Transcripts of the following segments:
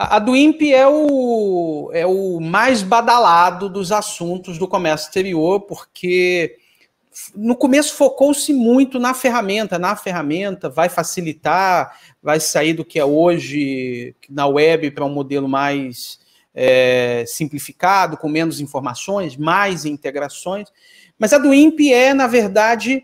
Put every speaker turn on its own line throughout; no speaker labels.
A, do Imp é o, é o mais badalado dos assuntos do comércio exterior, porque no começo focou-se muito na ferramenta, na ferramenta vai facilitar, vai sair do que é hoje na web para um modelo mais é, simplificado, com menos informações, mais integrações. Mas a do Imp é, na verdade,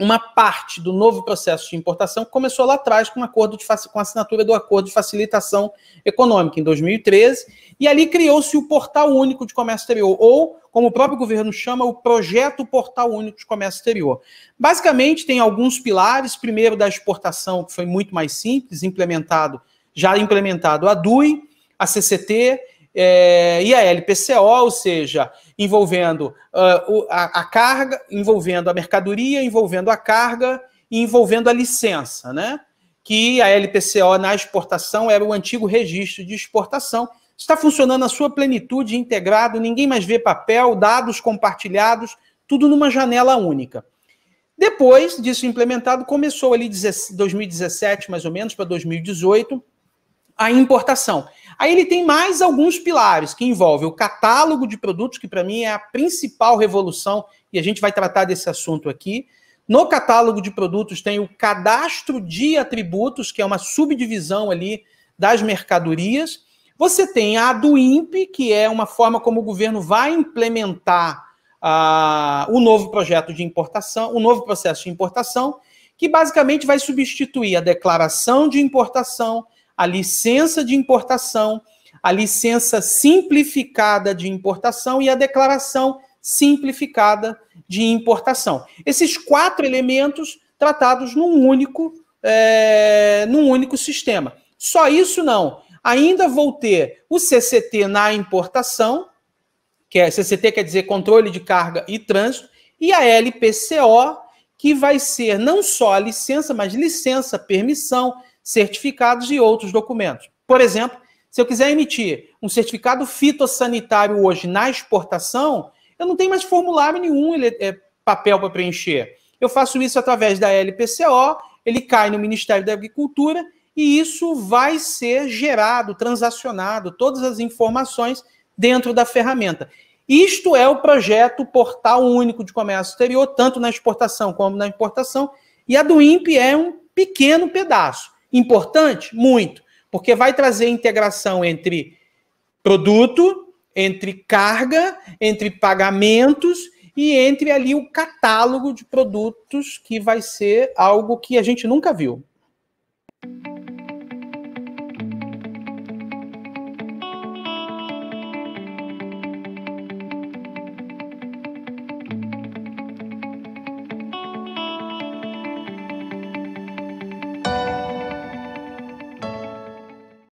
uma parte do novo processo de importação começou lá atrás com, um acordo de, com a assinatura do Acordo de Facilitação Econômica, em 2013, e ali criou-se o Portal Único de Comércio Exterior, ou, como o próprio governo chama, o Projeto Portal Único de Comércio Exterior. Basicamente, tem alguns pilares, primeiro da exportação, que foi muito mais simples, implementado, já implementado a DUI, a CCT é, e a LPCO, ou seja, envolvendo uh, a, a, carga, envolvendo a mercadoria, envolvendo a carga e envolvendo a licença, né? Que a LPCO na exportação era o antigo registro de exportação. Está funcionando na sua plenitude, integrado, ninguém mais vê papel, dados compartilhados, tudo numa janela única. Depois disso implementado, começou ali 2017, mais ou menos, para 2018, a importação. Aí ele tem mais alguns pilares que envolvem o catálogo de produtos, que para mim é a principal revolução, e a gente vai tratar desse assunto aqui. No catálogo de produtos tem o cadastro de atributos, que é uma subdivisão ali das mercadorias. Você tem a do INPE, que é uma forma como o governo vai implementar uh, o novo projeto de importação, o novo processo de importação, que basicamente vai substituir a declaração de importação, a licença de importação, a licença simplificada de importação e a declaração simplificada de importação. Esses quatro elementos tratados num único, é, num único sistema. Só isso não. Ainda vou ter o CCT na importação, que é CCT quer dizer controle de carga e trânsito, e a LPCO, que vai ser não só a licença, mas licença, permissão, certificados e outros documentos. Por exemplo, se eu quiser emitir um certificado fitossanitário hoje na exportação, eu não tenho mais formulário nenhum, é papel para preencher. Eu faço isso através da LPCO, ele cai no Ministério da Agricultura e isso vai ser gerado, transacionado, todas as informações dentro da ferramenta. Isto é o projeto Portal Único de Comércio Exterior, tanto na exportação como na importação, e a do INPE é um pequeno pedaço. Importante? Muito, porque vai trazer integração entre produto, entre carga, entre pagamentos e entre ali o catálogo de produtos que vai ser algo que a gente nunca viu.